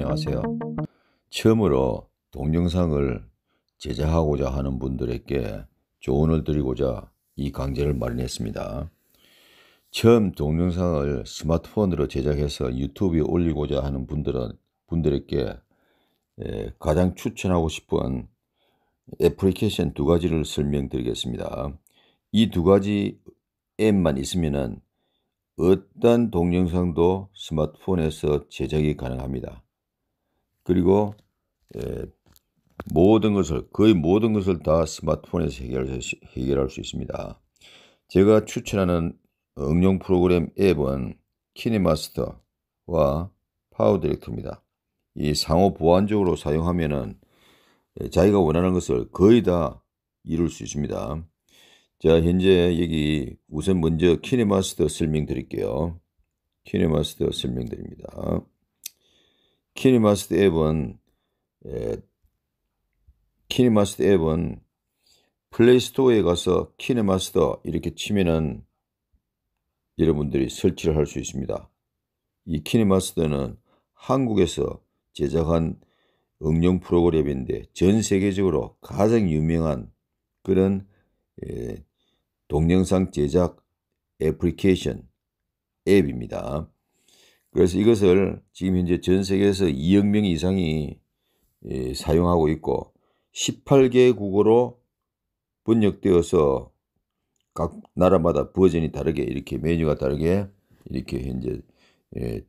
안녕하세요. 처음으로 동영상을 제작하고자 하는 분들에게 조언을 드리고자 이 강좌를 마련했습니다. 처음 동영상을 스마트폰으로 제작해서 유튜브에 올리고자 하는 분들은 분들에게 가장 추천하고 싶은 애플리케이션 두 가지를 설명드리겠습니다. 이 두 가지 앱만 있으면은 어떤 동영상도 스마트폰에서 제작이 가능합니다. 그리고 예, 모든 것을 거의 모든 것을 다 스마트폰에서 해결, 해결할 수 있습니다. 제가 추천하는 응용 프로그램 앱은 키네마스터와 파워 디렉터입니다. 이 상호 보완적으로 사용하면은 예, 자기가 원하는 것을 거의 다 이룰 수 있습니다. 자, 현재 여기 우선 먼저 키네마스터 설명드릴게요. 키네마스터 설명드립니다. 키니마스트 앱은 에, 예, 키니마스트 앱은 플레이스토어에 가서 키니마스터 이렇게 치면은 여러분들이 설치를 할 수 있습니다. 이키니마스터는 한국에서 제작한 응용 프로그램인데 전 세계적으로 가장 유명한 그런 에, 예, 동영상 제작 애플리케이션 앱입니다. 그래서 이것을 지금 현재 전 세계에서 2억 명 이상이 예, 사용하고 있고 18개 국어로 번역되어서 각 나라마다 버전이 다르게 이렇게 메뉴가 다르게 이렇게 현재 예,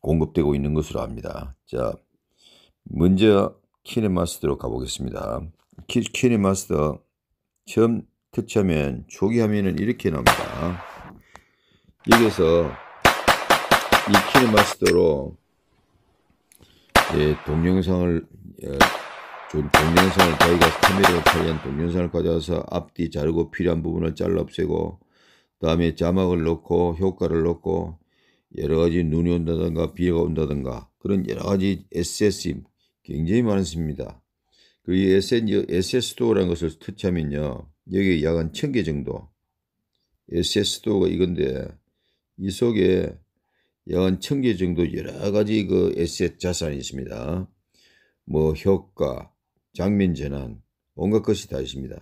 공급되고 있는 것으로 압니다. 자, 먼저 키네마스터로 가보겠습니다. 키, 키네마스터 처음 터치하면 초기 화면은 이렇게 나옵니다. 여기서 익히는 마스터로 예, 동영상을 예, 좀 동영상을 저희가 카메라로 처리한 동영상을 가져와서 앞뒤 자르고 필요한 부분을 잘라 없애고 그 다음에 자막을 넣고 효과를 넣고 여러가지 눈이 온다든가 비가 온다든가 그런 여러가지 s s m 굉장히 많습니다. 그리고 SS, SS도어라는 것을 터치하면요. 여기에 약한천개 정도 SS도어가 이건데 이 속에 연 천개 정도 여러 가지 그 에셋 자산이 있습니다. 뭐 효과, 장민 재난, 온갖 것이 다 있습니다.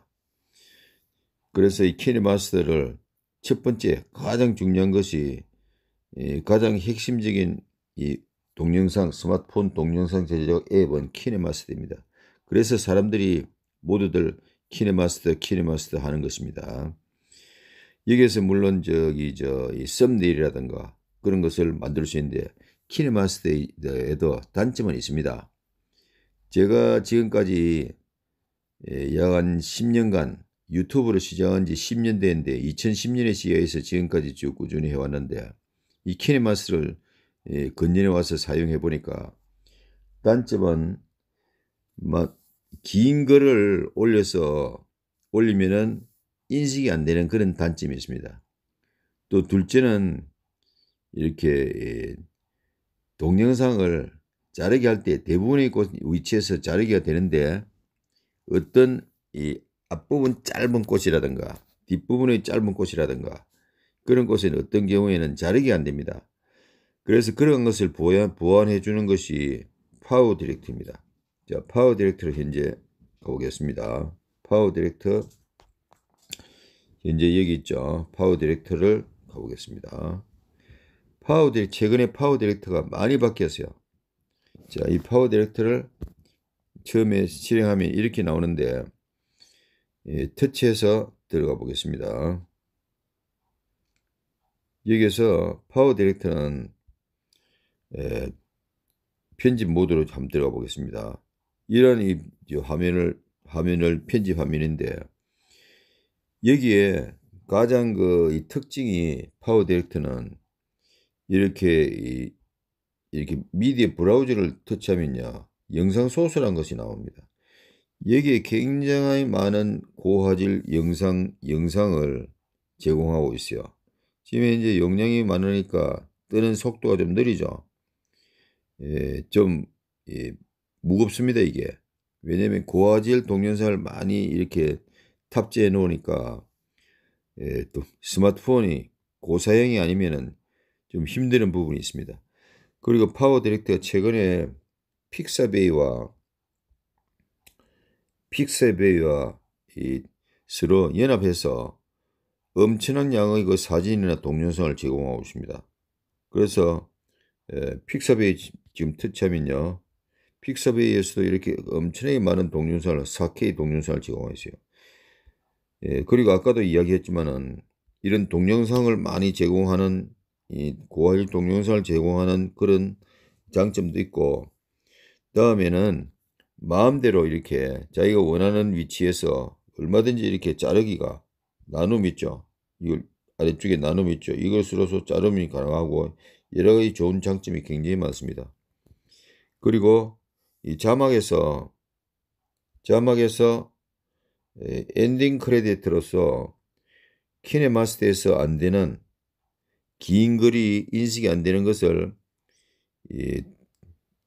그래서 이키니마스터를첫 번째 가장 중요한 것이 가장 핵심적인 이 동영상 스마트폰 동영상 제작 앱은 키니마스터입니다 그래서 사람들이 모두들 키니마스터키니마스터 하는 것입니다. 여기에서 물론 저기 저 이 썸네일이라든가 그런 것을 만들 수 있는데 키네마스터에도 단점은 있습니다. 제가 지금까지 예, 약한 10년간 유튜브를 시작한 지 10년 됐는데 2010년에 시작해서 지금까지 쭉 꾸준히 해왔는데 이 키네마스를 예, 근년에 와서 사용해 보니까 단점은 막긴 글을 올려서 올리면은 인식이 안 되는 그런 단점이 있습니다. 또 둘째는 이렇게 예, 동영상을 자르게할 때 대부분의 곳 위치에서 자르기가 되는데 어떤 이 앞부분 짧은 꽃이라든가 뒷부분의 짧은 꽃이라든가 그런 꽃은 어떤 경우에는 자르기 안 됩니다. 그래서 그런 것을 보완, 보완해 주는 것이 파워 디렉트입니다. 자, 파워 디렉트를 현재 가보겠습니다. 파워 디렉터 현재 여기 있죠. 파워 디렉터를 가보겠습니다. 파워 디렉 최근에 파워 디렉터가 많이 바뀌었어요. 자, 이 파워 디렉터를 처음에 실행하면 이렇게 나오는데 예, 터치해서 들어가 보겠습니다. 여기에서 파워 디렉터는 예, 편집 모드로 한번 들어가 보겠습니다. 이런 이 화면을 화면을 편집 화면인데 여기에 가장 그이 특징이 파워 디렉터는 이렇게 이렇게 미디어 브라우저를 터치하면요 영상 소스란 것이 나옵니다. 여기에 굉장히 많은 고화질 영상 영상을 제공하고 있어요. 지금 이제 용량이 많으니까 뜨는 속도가 좀 느리죠. 예, 좀 예, 무겁습니다 이게. 왜냐면 고화질 동영상을 많이 이렇게 탑재해 놓으니까 예, 또 스마트폰이 고사양이 아니면은 좀 힘드는 부분이 있습니다. 그리고 파워 디렉터가 최근에 픽사베이와 픽사베이와 이 서로 연합해서 엄청난 양의 그 사진이나 동영상을 제공하고 있습니다. 그래서 에, 픽사베이 지금 특차면요 픽사베이에서도 이렇게 엄청나게 많은 동영상을 4K 동영상을 제공하고 있어요. 예, 그리고 아까도 이야기했지만은 이런 동영상을 많이 제공하는 이고화질 동영상을 제공하는 그런 장점도 있고 다음에는 마음대로 이렇게 자기가 원하는 위치에서 얼마든지 이렇게 자르기가 나눔 있죠. 이걸 아래쪽에 나눔 있죠. 이것으로서 자름이 가능하고 여러 가지 좋은 장점이 굉장히 많습니다. 그리고 이 자막에서 자막에서 엔딩 크레딧으로서 키네마스터에서 안 되는 긴 글이 인식이 안 되는 것을 예,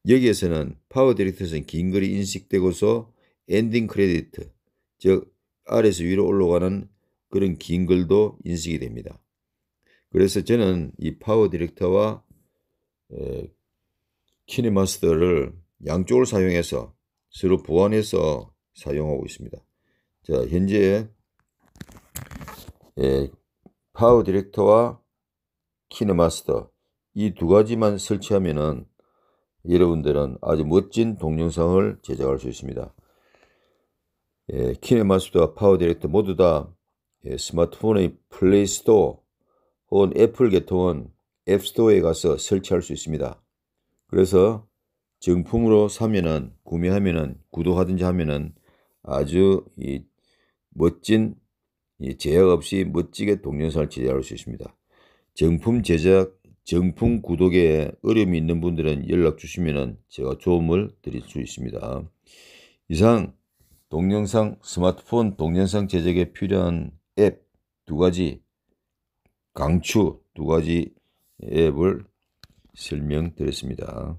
여기에서는 파워 디렉터에서는 긴 글이 인식되고서 엔딩 크레디트 즉 아래에서 위로 올라가는 그런 긴 글도 인식이 됩니다. 그래서 저는 이 파워 디렉터와 어, 키네마스터를 양쪽을 사용해서 서로 보완해서 사용하고 있습니다. 자 현재 예, 파워 디렉터와 키네마스터 이 두 가지만 설치하면은 여러분들은 아주 멋진 동영상을 제작할 수 있습니다. 예, 키네마스터와 파워디렉터 모두 다 예, 스마트폰의 플레이스토어 혹은 애플 계통은 앱스토어에 가서 설치할 수 있습니다. 그래서 정품으로 사면은 구매하면은 구독하든지 하면은 아주 이 멋진 이 제약 없이 멋지게 동영상을 제작할 수 있습니다. 정품 제작, 정품 구독에 어려움이 있는 분들은 연락 주시면 제가 조언을 드릴 수 있습니다. 이상 동영상 스마트폰 동영상 제작에 필요한 앱 두 가지 강추 두 가지 앱을 설명드렸습니다.